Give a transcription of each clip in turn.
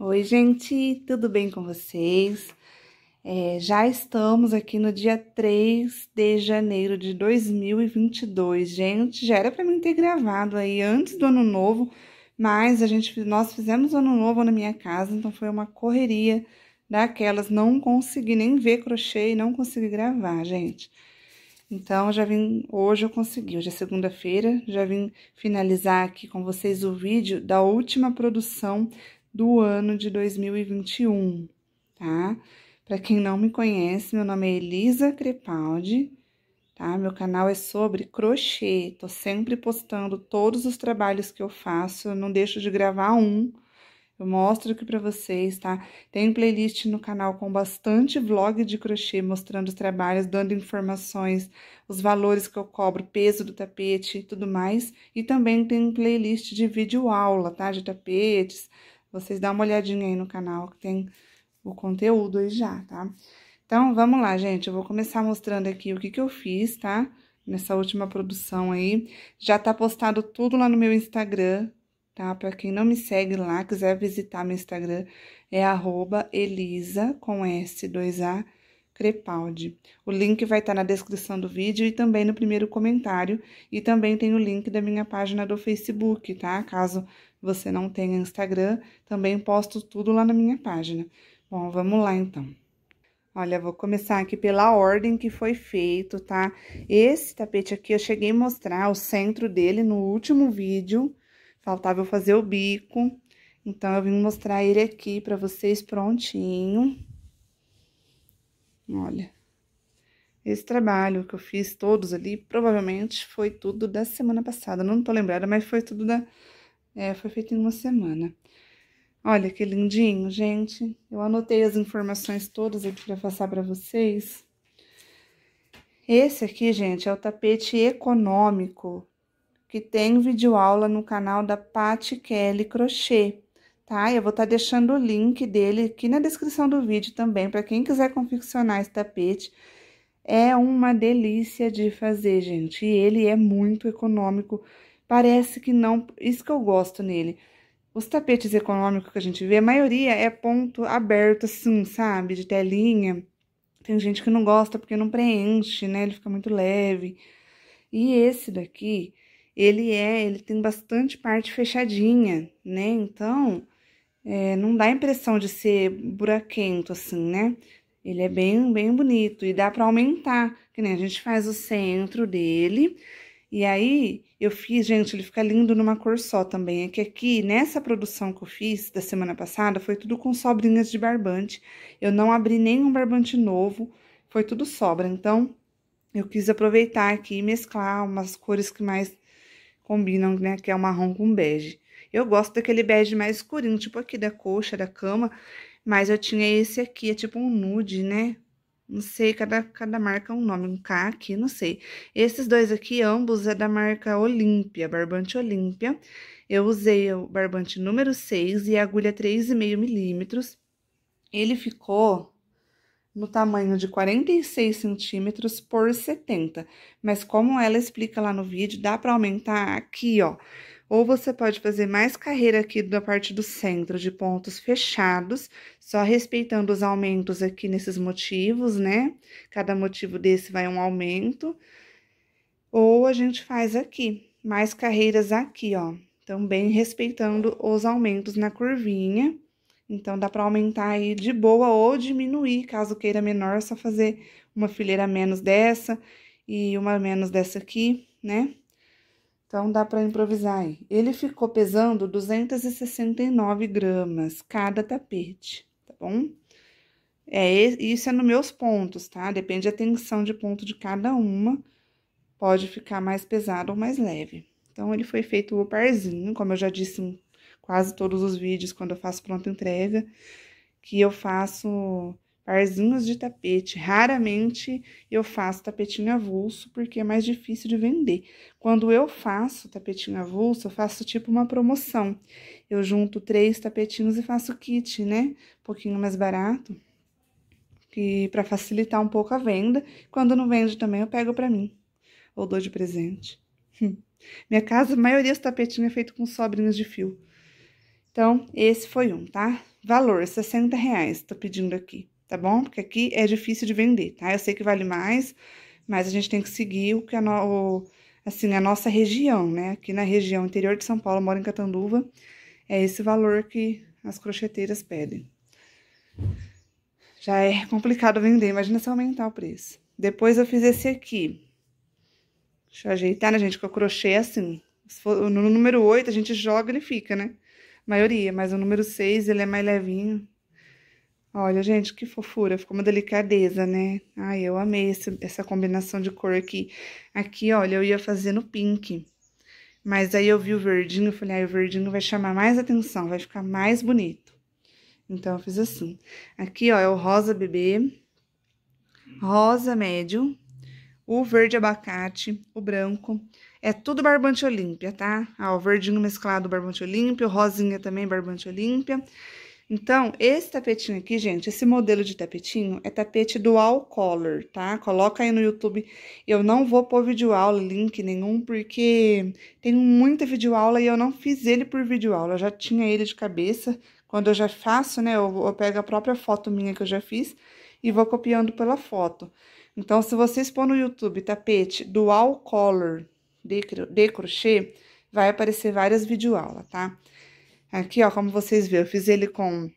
Oi, gente, tudo bem com vocês? É, já estamos aqui no dia 3 de janeiro de 2022. Gente, já era para mim ter gravado aí antes do ano novo, mas a gente nós fizemos ano novo na minha casa, então foi uma correria daquelas, não consegui nem ver crochê e não consegui gravar, gente. Então, já vim, hoje eu consegui, hoje é segunda-feira, já vim finalizar aqui com vocês o vídeo da última produção do ano de 2021, tá? Para quem não me conhece, meu nome é Elisa Crepaldi, tá? Meu canal é sobre crochê, tô sempre postando todos os trabalhos que eu faço, eu não deixo de gravar um, eu mostro aqui para vocês, tá? Tem playlist no canal com bastante vlog de crochê, mostrando os trabalhos, dando informações, os valores que eu cobro, peso do tapete e tudo mais. E também tem playlist de vídeo aula, tá? De tapetes, vocês dão uma olhadinha aí no canal que tem o conteúdo aí já, tá? Então, vamos lá, gente. Eu vou começar mostrando aqui o que que eu fiz, tá? Nessa última produção aí. Já tá postado tudo lá no meu Instagram, tá? Pra quem não me segue lá, quiser visitar meu Instagram, é arroba elisa, com S2A, Crepaldi. O link vai estar tá na descrição do vídeo e também no primeiro comentário. E também tem o link da minha página do Facebook, tá? Caso você não tem Instagram, também posto tudo lá na minha página. Bom, vamos lá então. Olha, vou começar aqui pela ordem que foi feito, tá? Esse tapete aqui eu cheguei a mostrar o centro dele no último vídeo, faltava eu fazer o bico, então eu vim mostrar ele aqui pra vocês prontinho. Olha, esse trabalho que eu fiz todos ali, provavelmente foi tudo da semana passada, não tô lembrada, mas foi tudo da é, foi feito em uma semana. Olha que lindinho, gente. Eu anotei as informações todas aqui para passar para vocês. Esse aqui, gente, é o tapete econômico que tem vídeo aula no canal da Pat Kelly Crochê, tá? Eu vou estar tá deixando o link dele aqui na descrição do vídeo também, para quem quiser confeccionar esse tapete. É uma delícia de fazer, gente, e ele é muito econômico Parece que não. Isso que eu gosto nele. Os tapetes econômicos que a gente vê, a maioria é ponto aberto, assim, sabe? De telinha. Tem gente que não gosta porque não preenche, né? Ele fica muito leve. E esse daqui, ele é, ele tem bastante parte fechadinha, né? Então, é, não dá a impressão de ser buraquento, assim, né? Ele é bem, bem bonito e dá para aumentar, que nem a gente faz o centro dele e aí eu fiz, gente, ele fica lindo numa cor só também. É que aqui, nessa produção que eu fiz da semana passada, foi tudo com sobrinhas de barbante. Eu não abri nenhum barbante novo, foi tudo sobra. Então, eu quis aproveitar aqui e mesclar umas cores que mais combinam, né? Que é o marrom com bege. Eu gosto daquele bege mais escurinho, tipo aqui da coxa, da cama, mas eu tinha esse aqui, é tipo um nude, né? Não sei, cada, cada marca é um nome, um K aqui, não sei. Esses dois aqui, ambos, é da marca Olímpia, barbante Olímpia. Eu usei o barbante número 6 e a agulha 3,5 milímetros. Ele ficou no tamanho de 46 centímetros por 70. Mas como ela explica lá no vídeo, dá para aumentar aqui, ó. Ou você pode fazer mais carreira aqui da parte do centro, de pontos fechados, só respeitando os aumentos aqui nesses motivos, né? Cada motivo desse vai um aumento. Ou a gente faz aqui, mais carreiras aqui, ó. Também respeitando os aumentos na curvinha. Então, dá para aumentar aí de boa ou diminuir, caso queira menor, é só fazer uma fileira menos dessa e uma menos dessa aqui, né? Então dá para improvisar aí. Ele ficou pesando 269 gramas cada tapete, tá bom? É, isso é nos meus pontos, tá? Depende da tensão de ponto de cada uma. Pode ficar mais pesado ou mais leve. Então, ele foi feito o parzinho, como eu já disse em quase todos os vídeos quando eu faço pronta entrega, que eu faço parzinhos de tapete. Raramente eu faço tapetinho avulso porque é mais difícil de vender. Quando eu faço tapetinho avulso, eu faço tipo uma promoção. Eu junto três tapetinhos e faço kit, né? Um pouquinho mais barato. e para facilitar um pouco a venda. Quando não vende também, eu pego para mim ou dou de presente. Hum. Minha casa, a maioria dos tapetinhos é feito com sobrinhos de fio. Então, esse foi um, tá? Valor, 60 reais, tô pedindo aqui tá bom? Porque aqui é difícil de vender, tá? Eu sei que vale mais, mas a gente tem que seguir o que a, no, o, assim, a nossa região, né? Aqui na região interior de São Paulo, moro em Catanduva, é esse valor que as crocheteiras pedem. Já é complicado vender, imagina se aumentar o preço. Depois eu fiz esse aqui. Deixa eu ajeitar, né, gente? Que o crochê assim. No número 8, a gente joga, ele fica, né? A maioria, mas o número 6, ele é mais levinho. Olha, gente, que fofura, ficou uma delicadeza, né? Ai, eu amei esse, essa combinação de cor aqui. Aqui, olha, eu ia fazer no pink, mas aí eu vi o verdinho, falei, ai, ah, o verdinho vai chamar mais atenção, vai ficar mais bonito. Então, eu fiz assim. Aqui, ó, é o rosa bebê, rosa médio, o verde abacate, o branco, é tudo barbante olímpia, tá? Ah, o verdinho mesclado, barbante olímpia, o rosinha também, barbante olímpia. Então, esse tapetinho aqui, gente, esse modelo de tapetinho é tapete dual color, tá? Coloca aí no YouTube. Eu não vou pôr videoaula, link nenhum, porque tem muita videoaula e eu não fiz ele por videoaula. Eu já tinha ele de cabeça. Quando eu já faço, né, eu, eu pego a própria foto minha que eu já fiz e vou copiando pela foto. Então, se vocês pôr no YouTube tapete dual color de, de crochê, vai aparecer várias videoaulas, tá? Tá? Aqui, ó, como vocês viram, eu fiz ele com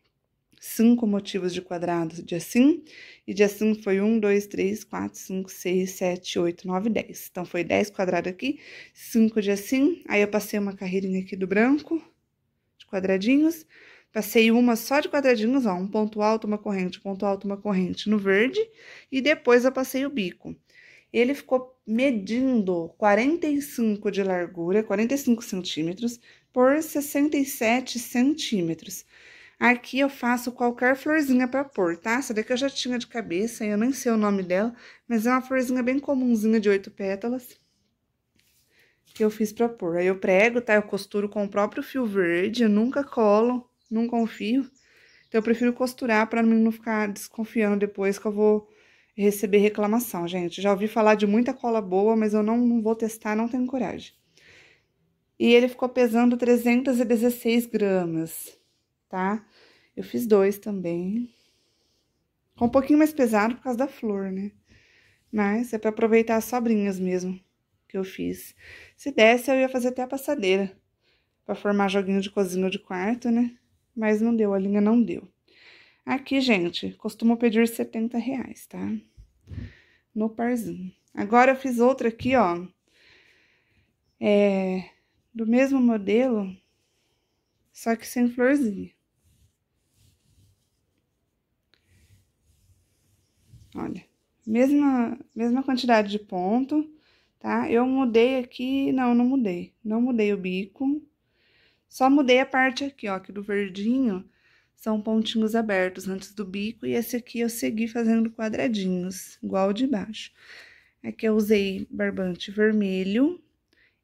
cinco motivos de quadrado de assim, e de assim foi um, dois, três, quatro, cinco, seis, sete, oito, nove, dez. Então, foi dez quadrados aqui, cinco de assim, aí eu passei uma carreirinha aqui do branco, de quadradinhos, passei uma só de quadradinhos, ó, um ponto alto, uma corrente, um ponto alto, uma corrente no verde, e depois eu passei o bico. Ele ficou medindo 45 de largura, 45 centímetros, por 67 centímetros. Aqui eu faço qualquer florzinha para pôr, tá? Essa daqui eu já tinha de cabeça, eu nem sei o nome dela, mas é uma florzinha bem comumzinha de oito pétalas que eu fiz para pôr. Aí eu prego, tá? Eu costuro com o próprio fio verde, eu nunca colo, não confio. Então eu prefiro costurar para não ficar desconfiando depois que eu vou receber reclamação, gente. Já ouvi falar de muita cola boa, mas eu não, não vou testar, não tenho coragem e ele ficou pesando 316 gramas, tá? Eu fiz dois também. Ficou um pouquinho mais pesado por causa da flor, né? Mas é para aproveitar as sobrinhas mesmo que eu fiz. Se desse, eu ia fazer até a passadeira. para formar joguinho de cozinha de quarto, né? Mas não deu, a linha não deu. Aqui, gente, costumo pedir 70 reais, tá? No parzinho. Agora eu fiz outra aqui, ó. É, do mesmo modelo, só que sem florzinha. Olha, mesma, mesma quantidade de ponto, tá? Eu mudei aqui, não, não mudei. Não mudei o bico, só mudei a parte aqui, ó, que do verdinho são pontinhos abertos antes do bico. E esse aqui eu segui fazendo quadradinhos, igual de baixo. Aqui é eu usei barbante vermelho,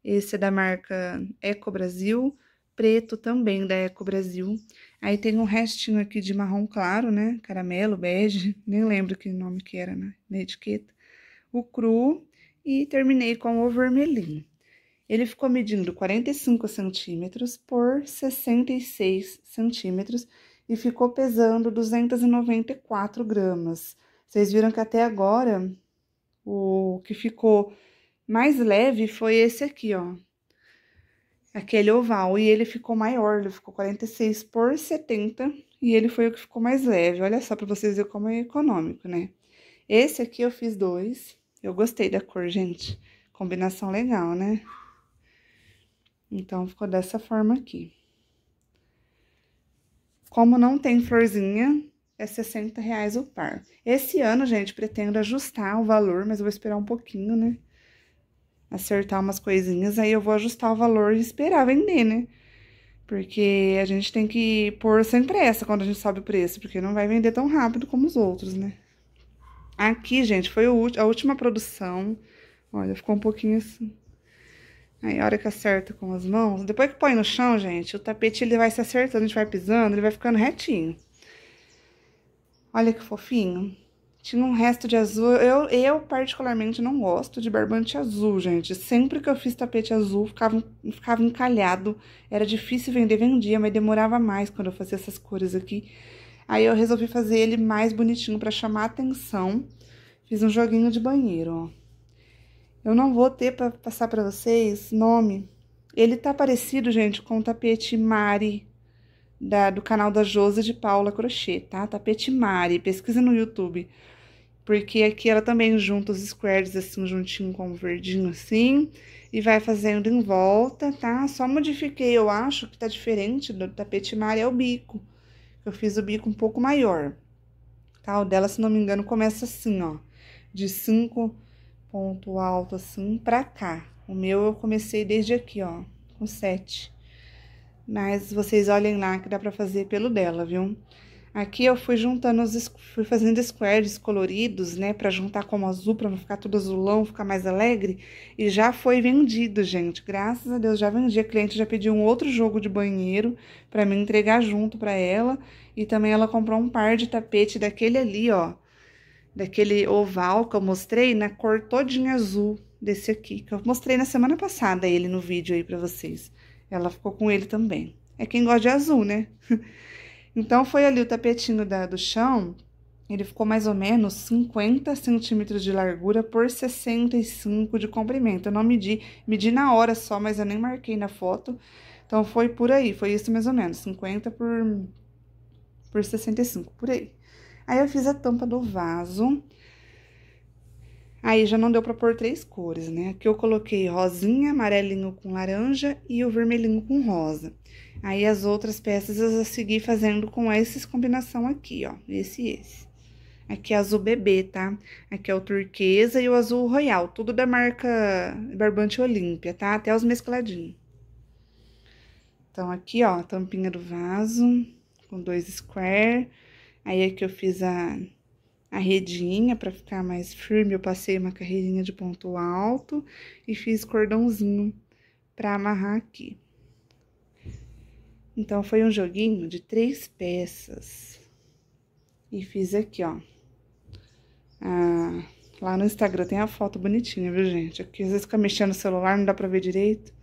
esse é da marca Eco Brasil, preto também da Eco Brasil. Aí tem um restinho aqui de marrom claro, né? Caramelo, bege, nem lembro que nome que era na, na etiqueta. O cru e terminei com o vermelhinho. Ele ficou medindo 45 centímetros por 66 centímetros e ficou pesando 294 gramas. Vocês viram que até agora o que ficou mais leve foi esse aqui, ó. Aquele oval. E ele ficou maior, ele ficou 46 por 70. E ele foi o que ficou mais leve. Olha só pra vocês verem como é econômico, né? Esse aqui eu fiz dois. Eu gostei da cor, gente. Combinação legal, né? Então, ficou dessa forma aqui. Como não tem florzinha, é 60 reais o par. Esse ano, gente, pretendo ajustar o valor, mas vou esperar um pouquinho, né? acertar umas coisinhas, aí eu vou ajustar o valor e esperar vender, né? Porque a gente tem que pôr sem pressa quando a gente sobe o preço, porque não vai vender tão rápido como os outros, né? Aqui, gente, foi a última produção. Olha, ficou um pouquinho assim. Aí, a hora que acerta com as mãos, depois que põe no chão, gente, o tapete ele vai se acertando, a gente vai pisando, ele vai ficando retinho. Olha que fofinho. Tinha um resto de azul. Eu, eu, particularmente, não gosto de barbante azul, gente. Sempre que eu fiz tapete azul, ficava, ficava encalhado. Era difícil vender, vendia, mas demorava mais quando eu fazia essas cores aqui. Aí eu resolvi fazer ele mais bonitinho para chamar atenção. Fiz um joguinho de banheiro, ó. Eu não vou ter para passar para vocês nome. Ele tá parecido, gente, com o tapete Mari da, do canal da Josi de Paula Crochê, tá? Tapete Mari, pesquisa no YouTube. Porque aqui ela também junta os squares assim, juntinho com o verdinho assim. E vai fazendo em volta, tá? Só modifiquei, eu acho que tá diferente do tapete mar, é o bico. Eu fiz o bico um pouco maior. Tá? O dela, se não me engano, começa assim, ó. De cinco ponto alto assim pra cá. O meu eu comecei desde aqui, ó, com sete. Mas vocês olhem lá que dá pra fazer pelo dela, viu? Viu? Aqui eu fui juntando os fui fazendo squares coloridos, né, para juntar como azul, para não ficar tudo azulão, ficar mais alegre, e já foi vendido, gente. Graças a Deus já vendi. A cliente já pediu um outro jogo de banheiro para me entregar junto para ela, e também ela comprou um par de tapete daquele ali, ó, daquele oval que eu mostrei na né, cor todinha azul desse aqui, que eu mostrei na semana passada ele no vídeo aí para vocês. Ela ficou com ele também. É quem gosta de azul, né? Então foi ali o tapetinho da, do chão, ele ficou mais ou menos 50 centímetros de largura por 65 de comprimento. Eu não medi, medi na hora só, mas eu nem marquei na foto. Então foi por aí, foi isso mais ou menos, 50 por, por 65, por aí. Aí eu fiz a tampa do vaso Aí já não deu para pôr três cores, né? Aqui eu coloquei rosinha, amarelinho com laranja e o vermelhinho com rosa. Aí as outras peças eu já segui fazendo com essas combinação aqui, ó, esse e esse. Aqui é azul bebê, tá? Aqui é o turquesa e o azul royal, tudo da marca Barbante Olímpia, tá? Até os mescladinhos. Então, aqui, ó, tampinha do vaso, com dois square. Aí, aqui eu fiz a a redinha para ficar mais firme, eu passei uma carreirinha de ponto alto e fiz cordãozinho para amarrar aqui. Então, foi um joguinho de três peças. E fiz aqui, ó. Ah, lá no Instagram tem a foto bonitinha, viu, gente? Aqui às vezes fica mexendo no celular, não dá pra ver direito.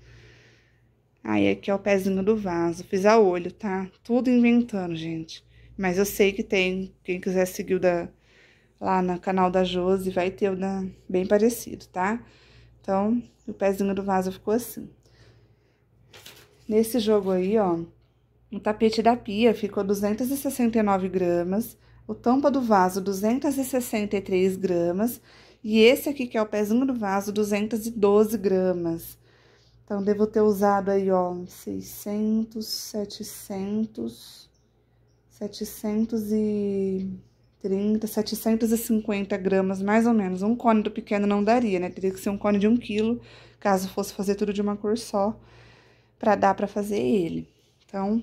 Aí, aqui é o pezinho do vaso. Fiz a olho, tá? Tudo inventando, gente. Mas eu sei que tem, quem quiser seguir o da lá no canal da Josi, vai ter o da, bem parecido, tá? Então, o pezinho do vaso ficou assim. Nesse jogo aí, ó, o tapete da pia ficou 269 gramas, o tampa do vaso 263 gramas, e esse aqui, que é o pezinho do vaso, 212 gramas. Então, devo ter usado aí, ó, 600, 700, 700 e... 30, 750 gramas, mais ou menos. Um cone do pequeno não daria, né? Teria que ser um cone de um quilo, caso fosse fazer tudo de uma cor só, para dar para fazer ele. Então,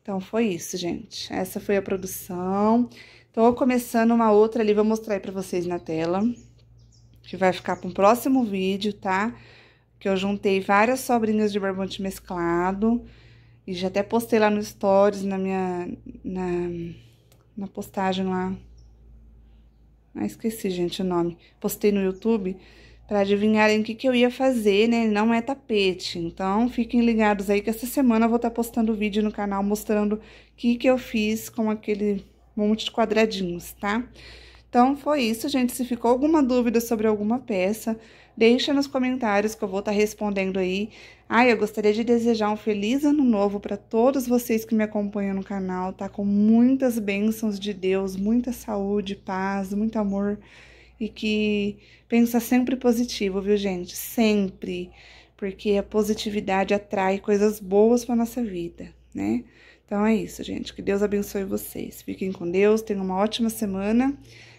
então, foi isso, gente. Essa foi a produção. Tô começando uma outra ali, vou mostrar aí pra vocês na tela. Que vai ficar para um próximo vídeo, tá? Que eu juntei várias sobrinhas de barbante mesclado. E já até postei lá no Stories, na minha... Na na postagem lá. Ah, esqueci, gente, o nome. Postei no YouTube para adivinharem o que, que eu ia fazer, né? Não é tapete. Então, fiquem ligados aí que essa semana eu vou estar tá postando vídeo no canal mostrando o que, que eu fiz com aquele monte de quadradinhos, tá? Então foi isso, gente. Se ficou alguma dúvida sobre alguma peça, deixa nos comentários que eu vou estar tá respondendo aí. Ah, eu gostaria de desejar um feliz ano novo para todos vocês que me acompanham no canal, tá? Com muitas bênçãos de Deus, muita saúde, paz, muito amor e que pensa sempre positivo, viu, gente? Sempre, porque a positividade atrai coisas boas para nossa vida, né? Então é isso, gente. Que Deus abençoe vocês. Fiquem com Deus, tenham uma ótima semana.